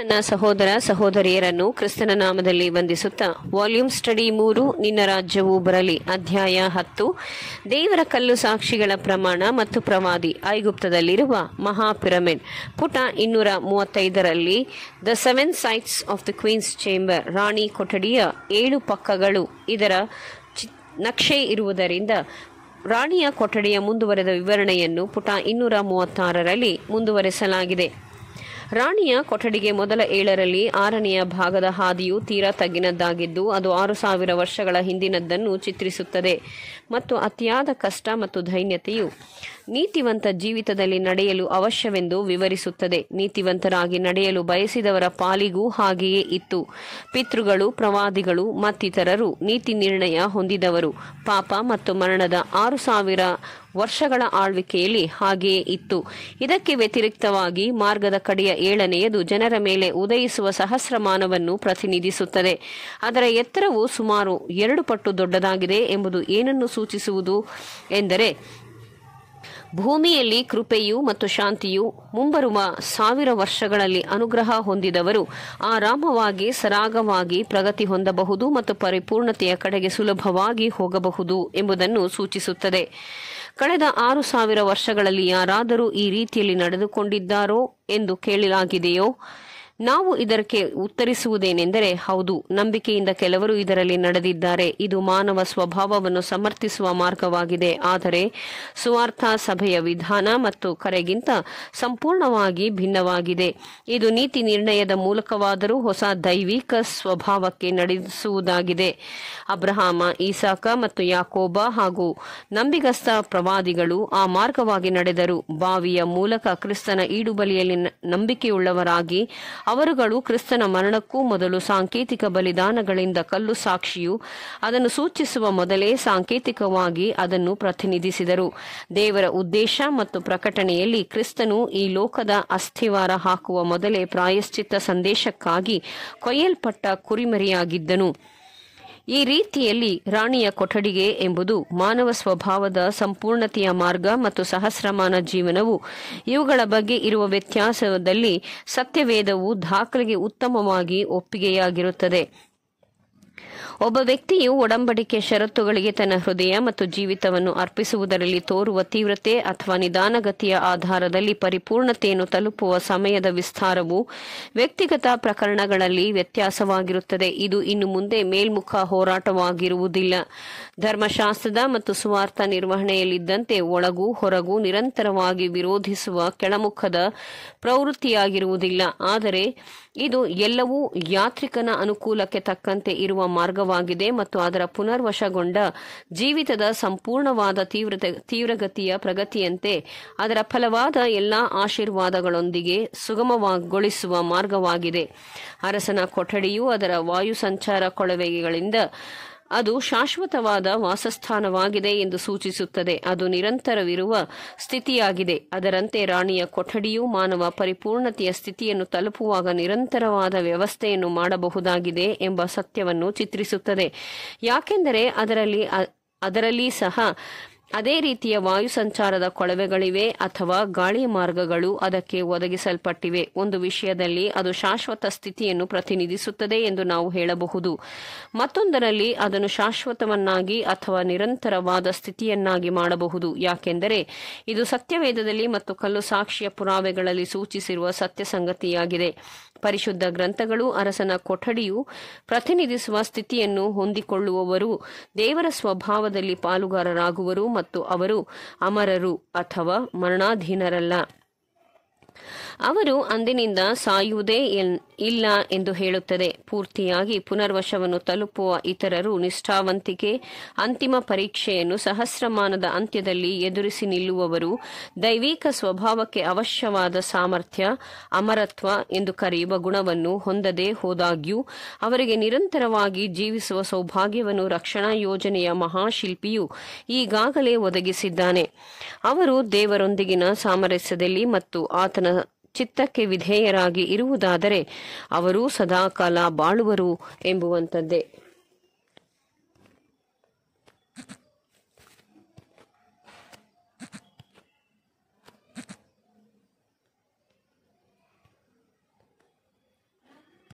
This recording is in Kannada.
ನನ್ನ ಸಹೋದರ ಸಹೋದರಿಯರನ್ನು ಕ್ರಿಸ್ತನ ನಾಮದಲ್ಲಿ ವಂದಿಸುತ್ತಾ ವಾಲ್ಯೂಮ್ ಸ್ಟಡಿ ಮೂರು ನಿನ್ನ ರಾಜ್ಯವು ಬರಲಿ ಅಧ್ಯಾಯ ಹತ್ತು ದೇವರ ಕಲ್ಲು ಸಾಕ್ಷಿಗಳ ಪ್ರಮಾಣ ಮತ್ತು ಪ್ರವಾದಿ ಐಗುಪ್ತದಲ್ಲಿರುವ ಮಹಾಪಿರಮಿಡ್ ಪುಟ ಇನ್ನೂರ ಮೂವತ್ತೈದರಲ್ಲಿ the seven sides of the queen's chamber ರಾಣಿ ಕೊಠಡಿಯ ಏಳು ಪಕ್ಕಗಳು ಇದರ ನಕ್ಷೆ ಇರುವುದರಿಂದ ರಾಣಿಯ ಕೊಠಡಿಯ ಮುಂದುವರೆದ ವಿವರಣೆಯನ್ನು ಪುಟ ಇನ್ನೂರ ಮೂವತ್ತಾರರಲ್ಲಿ ಮುಂದುವರೆಸಲಾಗಿದೆ ರಾಣಿಯ ಕೊಠಡಿಗೆ ಮೊದಲ ಏಳರಲ್ಲಿ ಆರನೆಯ ಭಾಗದ ಹಾದಿಯು ತೀರಾ ತಗ್ಗಿನದ್ದಾಗಿದ್ದು ಅದು ಆರು ಸಾವಿರ ವರ್ಷಗಳ ಹಿಂದಿನದ್ದನ್ನು ಚಿತ್ರಿಸುತ್ತದೆ ಮತ್ತು ಅತಿಯಾದ ಕಷ್ಟ ಮತ್ತು ಧೈನ್ಯತೆಯು ನೀತಿವಂತ ಜೀವಿತದಲ್ಲಿ ನಡೆಯಲು ಅವಶ್ಯವೆಂದು ವಿವರಿಸುತ್ತದೆ ನೀತಿವಂತರಾಗಿ ನಡೆಯಲು ಬಯಸಿದವರ ಪಾಲಿಗೂ ಹಾಗೆಯೇ ಇತ್ತು ಪಿತೃಗಳು ಪ್ರವಾದಿಗಳು ಮತ್ತಿತರರು ನೀತಿ ನಿರ್ಣಯ ಹೊಂದಿದವರು ಪಾಪ ಮತ್ತು ಮರಣದ ಆರು ಸಾವಿರ ವರ್ಷಗಳ ಆಳ್ವಿಕೆಯಲ್ಲಿ ಹಾಗೆಯೇ ಇತ್ತು ಇದಕ್ಕೆ ವ್ಯತಿರಿಕ್ತವಾಗಿ ಮಾರ್ಗದ ಕಡೆಯ ಏಳನೆಯದು ಜನರ ಮೇಲೆ ಉದಯಿಸುವ ಸಹಸ್ರಮಾನವನ್ನು ಪ್ರತಿನಿಧಿಸುತ್ತದೆ ಅದರ ಎತ್ತರವು ಸುಮಾರು ಎರಡು ಪಟ್ಟು ದೊಡ್ಡದಾಗಿದೆ ಎಂಬುದು ಏನನ್ನು ಸೂಚಿಸುವುದು ಎಂದರೆ ಭೂಮಿಯಲ್ಲಿ ಕೃಪೆಯು ಮತ್ತು ಶಾಂತಿಯು ಮುಂಬರುವ ಸಾವಿರ ವರ್ಷಗಳಲ್ಲಿ ಅನುಗ್ರಹ ಹೊಂದಿದವರು ಆರಾಮವಾಗಿ ಸರಾಗವಾಗಿ ಪ್ರಗತಿ ಹೊಂದಬಹುದು ಮತ್ತು ಪರಿಪೂರ್ಣತೆಯ ಕಡೆಗೆ ಸುಲಭವಾಗಿ ಹೋಗಬಹುದು ಎಂಬುದನ್ನು ಸೂಚಿಸುತ್ತದೆ ಕಳೆದ ಆರು ಸಾವಿರ ವರ್ಷಗಳಲ್ಲಿ ಯಾರಾದರೂ ಈ ರೀತಿಯಲ್ಲಿ ನಡೆದುಕೊಂಡಿದ್ದಾರೋ ಎಂದು ಕೇಳಲಾಗಿದೆಯೋ ನಾವು ಇದಕ್ಕೆ ಉತ್ತರಿಸುವುದೇನೆಂದರೆ ಹೌದು ನಂಬಿಕೆಯಿಂದ ಕೆಲವರು ಇದರಲ್ಲಿ ನಡೆದಿದ್ದಾರೆ ಇದು ಮಾನವ ಸ್ವಭಾವವನ್ನು ಸಮರ್ಥಿಸುವ ಮಾರ್ಗವಾಗಿದೆ ಆದರೆ ಸುವಾರ್ಥ ಸಭೆಯ ವಿಧಾನ ಮತ್ತು ಕರೆಗಿಂತ ಸಂಪೂರ್ಣವಾಗಿ ಭಿನ್ನವಾಗಿದೆ ಇದು ನೀತಿ ನಿರ್ಣಯದ ಮೂಲಕವಾದರೂ ಹೊಸ ದೈವಿಕ ಸ್ವಭಾವಕ್ಕೆ ನಡೆಸುವುದಾಗಿದೆ ಅಬ್ರಹಾಮ ಈಸಾಕ ಮತ್ತು ಯಾಕೋಬ ಹಾಗೂ ನಂಬಿಗಸ್ತ ಪ್ರವಾದಿಗಳು ಆ ಮಾರ್ಗವಾಗಿ ನಡೆದರು ಬಾವಿಯ ಮೂಲಕ ಕ್ರಿಸ್ತನ ಈಡುಬಲಿಯಲ್ಲಿ ನಂಬಿಕೆಯುಳ್ಳವರಾಗಿ ಅವರುಗಳು ಕ್ರಿಸ್ತನ ಮರಣಕ್ಕೂ ಮೊದಲು ಸಾಂಕೇತಿಕ ಬಲಿದಾನಗಳಿಂದ ಕಲ್ಲು ಸಾಕ್ಷಿಯು ಅದನ್ನು ಸೂಚಿಸುವ ಮೊದಲೇ ಸಾಂಕೇತಿಕವಾಗಿ ಅದನ್ನು ಪ್ರತಿನಿಧಿಸಿದರು ದೇವರ ಉದ್ದೇಶ ಮತ್ತು ಪ್ರಕಟಣೆಯಲ್ಲಿ ಕ್ರಿಸ್ತನು ಈ ಲೋಕದ ಅಸ್ಥಿವಾರ ಹಾಕುವ ಮೊದಲೇ ಪ್ರಾಯಶ್ಚಿತ್ತ ಸಂದೇಶಕ್ಕಾಗಿ ಕೊಯ್ಯಲ್ಪಟ್ಟ ಕುರಿಮರಿಯಾಗಿದ್ದನು ಈ ರೀತಿಯಲ್ಲಿ ರಾಣಿಯ ಕೊಠಡಿಗೆ ಎಂಬುದು ಮಾನವ ಸ್ವಭಾವದ ಸಂಪೂರ್ಣತೆಯ ಮಾರ್ಗ ಮತ್ತು ಸಹಸ್ರಮಾನ ಜೀವನವು ಇವುಗಳ ಬಗ್ಗೆ ಇರುವ ವ್ಯತ್ಯಾಸದಲ್ಲಿ ಸತ್ಯವೇದವು ದಾಖಲೆಗೆ ಉತ್ತಮವಾಗಿ ಒಪ್ಪಿಗೆಯಾಗಿರುತ್ತದೆ ಒಬ್ಬ ವ್ಯಕ್ತಿಯು ಒಡಂಬಡಿಕೆ ಷರತ್ತುಗಳಿಗೆ ತನ್ನ ಹೃದಯ ಮತ್ತು ಜೀವಿತವನ್ನು ಅರ್ಪಿಸುವುದರಲ್ಲಿ ತೋರುವ ತೀವ್ರತೆ ಅಥವಾ ನಿಧಾನಗತಿಯ ಆಧಾರದಲ್ಲಿ ಪರಿಪೂರ್ಣತೆಯನ್ನು ತಲುಪುವ ಸಮಯದ ವಿಸ್ತಾರವು ವ್ಯಕ್ತಿಗತ ಪ್ರಕರಣಗಳಲ್ಲಿ ವ್ಯತ್ಯಾಸವಾಗಿರುತ್ತದೆ ಇದು ಇನ್ನು ಮುಂದೆ ಮೇಲ್ಮುಖ ಹೋರಾಟವಾಗಿರುವುದಿಲ್ಲ ಧರ್ಮಶಾಸ್ತ್ರದ ಮತ್ತು ಸ್ವಾರ್ಥ ನಿರ್ವಹಣೆಯಲ್ಲಿದ್ದಂತೆ ಒಳಗೂ ಹೊರಗೂ ನಿರಂತರವಾಗಿ ವಿರೋಧಿಸುವ ಕೆಳಮುಖದ ಪ್ರವೃತ್ತಿಯಾಗಿರುವುದಿಲ್ಲ ಆದರೆ ಇದು ಎಲ್ಲವೂ ಯಾತ್ರಿಕನ ಅನುಕೂಲಕ್ಕೆ ತಕ್ಕಂತೆ ಇರುವ ಮಾರ್ಗವಾಗಿದೆ ಮತ್ತು ಅದರ ಪುನರ್ವಶಗೊಂಡ ಜೀವಿತದ ಸಂಪೂರ್ಣವಾದ ತೀವ್ರತೆ ತೀವ್ರಗತಿಯ ಪ್ರಗತಿಯಂತೆ ಅದರ ಫಲವಾದ ಎಲ್ಲಾ ಆಶೀರ್ವಾದಗಳೊಂದಿಗೆ ಸುಗಮಗೊಳಿಸುವ ಮಾರ್ಗವಾಗಿದೆ ಅರಸನ ಕೊಠಡಿಯು ಅದರ ವಾಯು ಸಂಚಾರ ಕೊಳವೆಗಳಿಂದ ಅದು ಶಾಶ್ವತವಾದ ವಾಸಸ್ಥಾನವಾಗಿದೆ ಎಂದು ಸೂಚಿಸುತ್ತದೆ ಅದು ನಿರಂತರವಿರುವ ಸ್ಥಿತಿಯಾಗಿದೆ ಅದರಂತೆ ರಾಣಿಯ ಕೊಠಡಿಯು ಮಾನವ ಪರಿಪೂರ್ಣತೆಯ ಸ್ಥಿತಿಯನ್ನು ತಲುಪುವಾಗ ನಿರಂತರವಾದ ವ್ಯವಸ್ಥೆಯನ್ನು ಮಾಡಬಹುದಾಗಿದೆ ಎಂಬ ಸತ್ಯವನ್ನು ಚಿತ್ರಿಸುತ್ತದೆ ಯಾಕೆಂದರೆ ಅದರಲ್ಲಿ ಅದರಲ್ಲಿ ಸಹ ಅದೇ ರೀತಿಯ ವಾಯು ಸಂಚಾರದ ಕೊಳವೆಗಳಿವೆ ಅಥವಾ ಗಾಳಿ ಮಾರ್ಗಗಳು ಅದಕ್ಕೆ ಒದಗಿಸಲ್ಪಟ್ಟಿವೆ ಒಂದು ವಿಷಯದಲ್ಲಿ ಅದು ಶಾಶ್ವತ ಸ್ಥಿತಿಯನ್ನು ಪ್ರತಿನಿಧಿಸುತ್ತದೆ ಎಂದು ನಾವು ಹೇಳಬಹುದು ಮತ್ತೊಂದರಲ್ಲಿ ಅದನ್ನು ಶಾಶ್ವತವನ್ನಾಗಿ ಅಥವಾ ನಿರಂತರವಾದ ಸ್ಥಿತಿಯನ್ನಾಗಿ ಮಾಡಬಹುದು ಯಾಕೆಂದರೆ ಇದು ಸತ್ಯವೇದದಲ್ಲಿ ಮತ್ತು ಕಲ್ಲು ಸಾಕ್ಷಿಯ ಪುರಾವೆಗಳಲ್ಲಿ ಸೂಚಿಸಿರುವ ಸತ್ಯ ಸಂಗತಿಯಾಗಿದೆ ಪರಿಶುದ್ಧ ಗ್ರಂಥಗಳು ಅರಸನ ಕೊಠಡಿಯು ಪ್ರತಿನಿಧಿಸುವ ಸ್ಥಿತಿಯನ್ನು ಹೊಂದಿಕೊಳ್ಳುವವರು ದೇವರ ಸ್ವಭಾವದಲ್ಲಿ ಪಾಲುಗಾರರಾಗುವರು ಮತ್ತು ಅವರು ಅಮರರು ಅಥವಾ ಮರಣಾಧೀನರಲ್ಲ ಅವರು ಅಂದಿನಿಂದ ಸಾಯುವುದೇ ಇಲ್ಲ ಎಂದು ಹೇಳುತ್ತದೆ ಪೂರ್ತಿಯಾಗಿ ಪುನರ್ವಶವನ್ನು ತಲುಪುವ ಇತರರು ನಿಷ್ಠಾವಂತಿಕೆ ಅಂತಿಮ ಪರೀಕ್ಷೆಯನ್ನು ಸಹಸ್ರಮಾನದ ಅಂತ್ಯದಲ್ಲಿ ಎದುರಿಸಿ ನಿಲ್ಲುವವರು ದೈವಿಕ ಸ್ವಭಾವಕ್ಕೆ ಅವಶ್ಯವಾದ ಸಾಮರ್ಥ್ಯ ಅಮರತ್ವ ಎಂದು ಕರೆಯುವ ಗುಣವನ್ನು ಹೊಂದದೇ ಹೋದಾಗ್ಯೂ ಅವರಿಗೆ ನಿರಂತರವಾಗಿ ಜೀವಿಸುವ ಸೌಭಾಗ್ಯವನ್ನು ರಕ್ಷಣಾ ಯೋಜನೆಯ ಮಹಾಶಿಲ್ಪಿಯು ಈಗಾಗಲೇ ಒದಗಿಸಿದ್ದಾನೆ ಅವರು ದೇವರೊಂದಿಗಿನ ಸಾಮರಸ್ಯದಲ್ಲಿ ಮತ್ತು ಆತನ ಚಿತ್ತಕ್ಕೆ ವಿಧೇಯರಾಗಿ ಇರುವುದಾದರೆ ಅವರು ಸದಾಕಾಲ ಬಾಳುವರು ಎಂಬುವಂಥದ್ದೇ